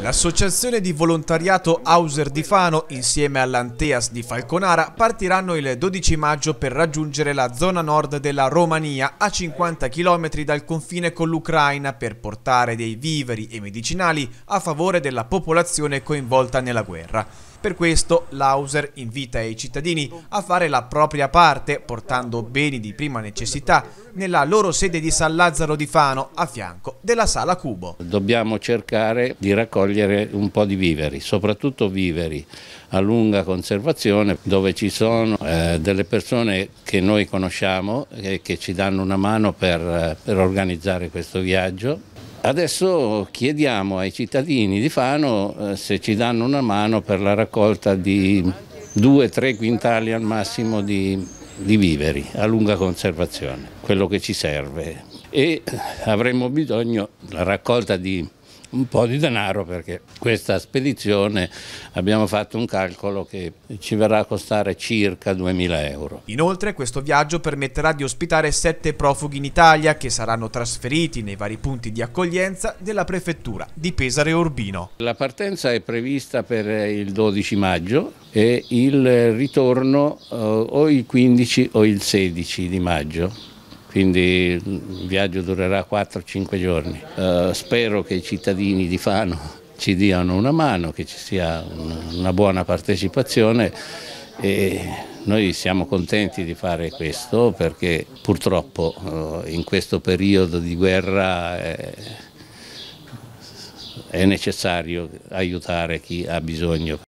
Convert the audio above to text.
L'associazione di volontariato Hauser di Fano insieme all'Anteas di Falconara partiranno il 12 maggio per raggiungere la zona nord della Romania a 50 km dal confine con l'Ucraina per portare dei viveri e medicinali a favore della popolazione coinvolta nella guerra. Per questo Lauser invita i cittadini a fare la propria parte portando beni di prima necessità nella loro sede di San Lazzaro di Fano a fianco della Sala Cubo. Dobbiamo cercare di raccogliere un po' di viveri, soprattutto viveri a lunga conservazione dove ci sono eh, delle persone che noi conosciamo e che ci danno una mano per, eh, per organizzare questo viaggio Adesso chiediamo ai cittadini di Fano eh, se ci danno una mano per la raccolta di 2-3 quintali al massimo di, di viveri a lunga conservazione, quello che ci serve. E avremmo bisogno la raccolta di un po' di denaro perché questa spedizione abbiamo fatto un calcolo che ci verrà a costare circa 2000 euro. Inoltre questo viaggio permetterà di ospitare sette profughi in Italia che saranno trasferiti nei vari punti di accoglienza della prefettura di Pesare Urbino. La partenza è prevista per il 12 maggio e il ritorno eh, o il 15 o il 16 di maggio quindi il viaggio durerà 4-5 giorni. Eh, spero che i cittadini di Fano ci diano una mano, che ci sia una buona partecipazione e noi siamo contenti di fare questo perché purtroppo eh, in questo periodo di guerra eh, è necessario aiutare chi ha bisogno.